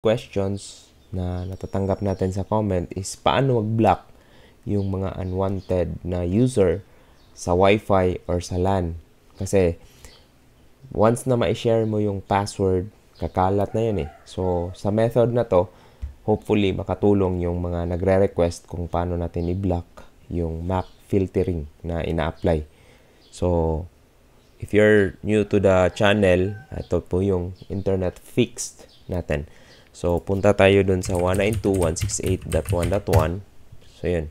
questions na natatanggap natin sa comment is paano mag-block yung mga unwanted na user sa Wi-Fi or sa LAN. Kasi once na ma-share mo yung password, kakalat na yun eh. So, sa method na to, hopefully makatulong yung mga nagre-request kung paano natin i-block yung MAC filtering na ina-apply. So, if you're new to the channel, ito po yung internet fixed natin. So, punta tayo dun sa 192.168.1.1. So, yun.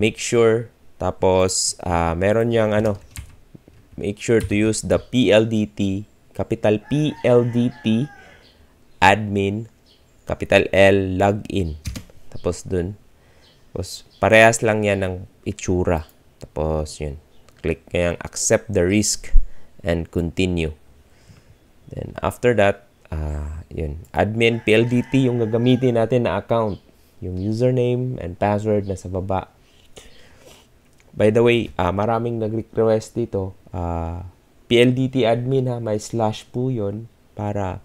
Make sure, tapos, uh, meron niyang ano, make sure to use the PLDT, capital PLDT, admin, capital L, login. Tapos, dun. Tapos, parehas lang yan ng itsura. Tapos, yun. Click ngayang accept the risk and continue. Then, after that, uh, yun, admin PLDT yung gagamitin natin na account. Yung username and password na sa baba. By the way, uh, maraming nag-request dito. Uh, ah, PLDT admin ha, may slash po yun para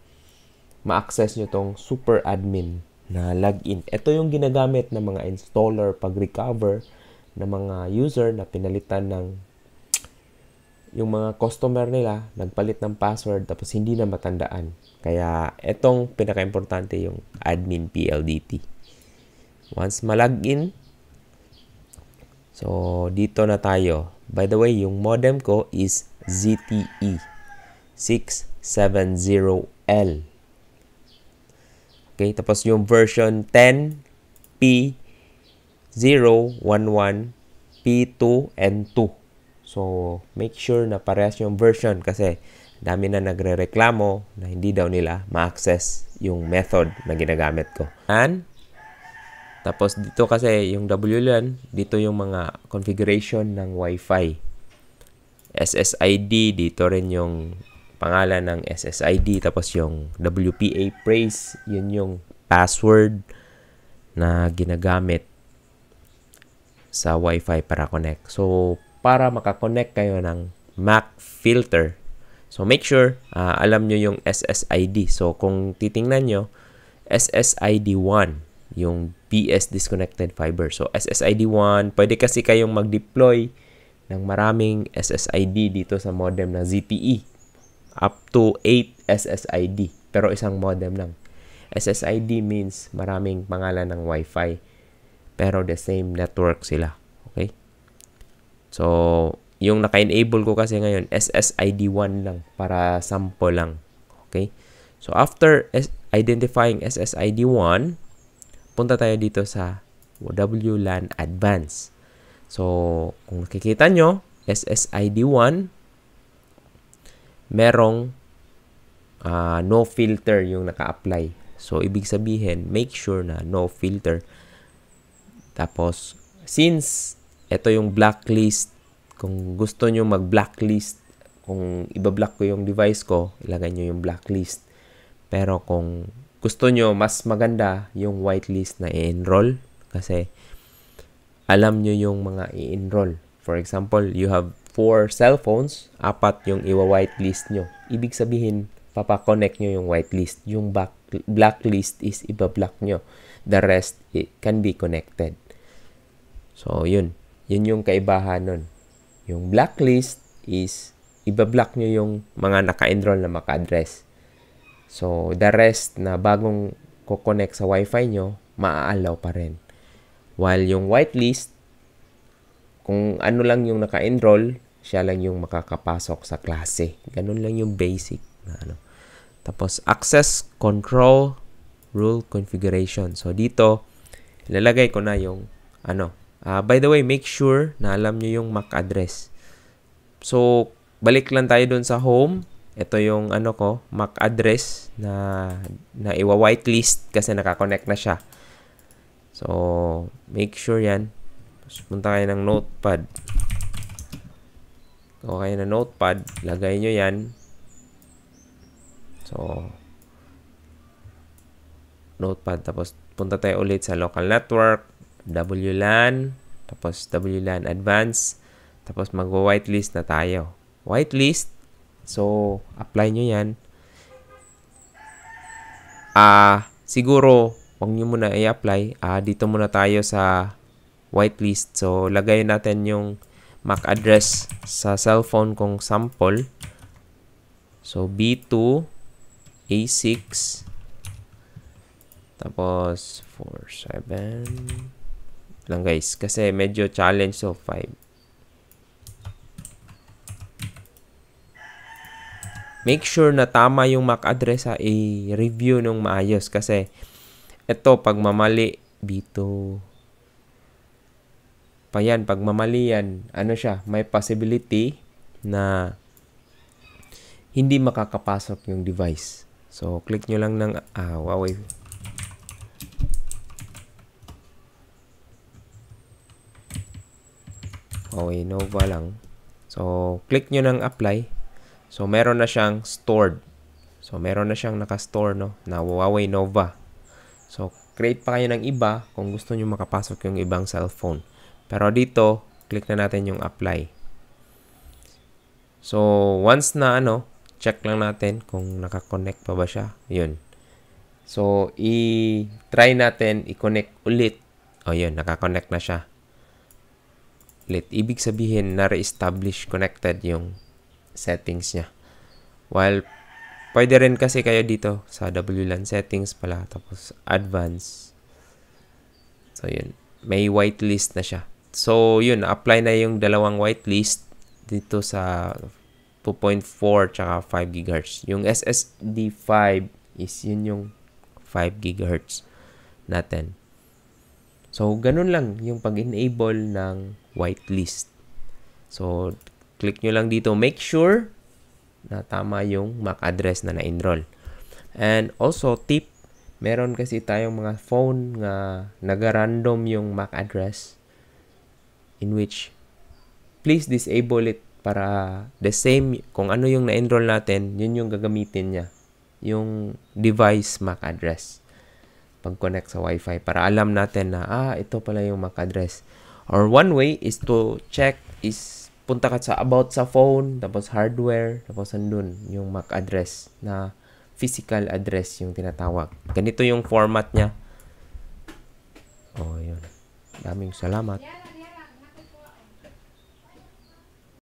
ma-access nyo tong super admin na login. Ito yung ginagamit ng mga installer pag-recover ng mga user na pinalitan ng yung mga customer nila nagpalit ng password tapos hindi na matandaan. Kaya etong pinaka-importante yung admin PLDT. Once malagin, so dito na tayo. By the way, yung modem ko is ZTE 670L. Okay, tapos yung version 10 P011 P2 n 2. So, make sure na parehas yung version kasi dami na nagre-reklamo na hindi daw nila ma-access yung method na ginagamit ko. And, tapos dito kasi yung WLAN, dito yung mga configuration ng Wi-Fi. SSID, dito rin yung pangalan ng SSID. Tapos yung WPA phrase, yun yung password na ginagamit sa Wi-Fi para connect. So, para makakonect kayo ng MAC filter. So, make sure uh, alam nyo yung SSID. So, kung titingnan nyo, SSID1, yung BS Disconnected Fiber. So, SSID1, pwede kasi kayong mag-deploy ng maraming SSID dito sa modem na ZTE. Up to 8 SSID, pero isang modem lang. SSID means maraming pangalan ng Wi-Fi, pero the same network sila. So, yung naka-enable ko kasi ngayon, SSID1 lang para sample lang. Okay? So, after identifying SSID1, punta tayo dito sa WLAN Advanced. So, kung nakikita nyo, SSID1, merong uh, no filter yung naka-apply. So, ibig sabihin, make sure na no filter. Tapos, since ito yung blacklist. Kung gusto nyo mag-blacklist, kung ibablock ko yung device ko, ilagay nyo yung blacklist. Pero kung gusto nyo, mas maganda yung whitelist na i-enroll kasi alam nyo yung mga i-enroll. For example, you have four cell phones, apat yung iwa-whitelist nyo. Ibig sabihin, papakonect nyo yung whitelist. Yung back, blacklist is ibablock nyo. The rest, it can be connected. So, yun. Yun yung kaibahan nun. Yung blacklist is ibablock nyo yung mga naka-enroll na maka-address. So, the rest na bagong kukonek sa wifi nyo, maaalaw pa rin. While yung whitelist, kung ano lang yung naka-enroll, siya lang yung makakapasok sa klase. Ganun lang yung basic na ano. Tapos, access control rule configuration. So, dito, ilalagay ko na yung ano, Uh, by the way, make sure na alam nyo yung MAC address. So, balik lang tayo dun sa home. Ito yung ano ko, MAC address na, na iwa-whitelist kasi nakakonect na siya. So, make sure yan. Tapos punta kayo ng notepad. Go kayo ng notepad. Lagay nyo yan. So, notepad. Tapos punta tayo ulit sa local network. WLAN, tapos WLAN Advanced, tapos mag-whitelist na tayo. Whitelist, so apply nyo yan. Ah, uh, siguro, wag nyo muna i-apply. Ah, uh, dito muna tayo sa whitelist. So, lagay natin yung MAC address sa cellphone kong sample. So, B2, A6, tapos 47, lang guys. Kasi medyo challenge so 5. Make sure na tama yung MAC address sa i-review nung maayos. Kasi ito mamali dito. Pa yan, pagmamali yan. Ano siya, may possibility na hindi makakapasok yung device. So, click nyo lang ng ah, Huawei Okay, Nova lang. So, click nyo ng apply. So, meron na siyang stored. So, meron na siyang naka-store, no? Na Huawei Nova. So, create pa kayo ng iba kung gusto nyo makapasok yung ibang cellphone. Pero dito, click na natin yung apply. So, once na ano, check lang natin kung nakakonect pa ba siya. Yun. So, i-try natin i-connect ulit. O, oh, yun, nakakonect na siya ulit. Ibig sabihin, na re establish connected yung settings niya. While, pwede rin kasi kayo dito sa WLAN settings pala, tapos advanced. So, yun. May whitelist na siya. So, yun. Apply na yung dalawang whitelist dito sa 2.4 tsaka 5 GHz. Yung SSD 5 is yun yung 5 GHz natin. So, ganun lang yung pag-enable ng whitelist. So, click nyo lang dito. Make sure na tama yung MAC address na na-enroll. And also, tip, meron kasi tayong mga phone nga naga-random yung MAC address in which please disable it para the same, kung ano yung na-enroll natin, yun yung gagamitin niya. Yung device MAC address. Pag-connect sa Wi-Fi para alam natin na, ah, ito pala yung MAC address. Or one way is to check is punta ka sa about sa phone, tapos hardware, tapos andun yung MAC address na physical address yung tinatawag. Ganito yung format niya. Oh, yun. Daming salamat. Yeah.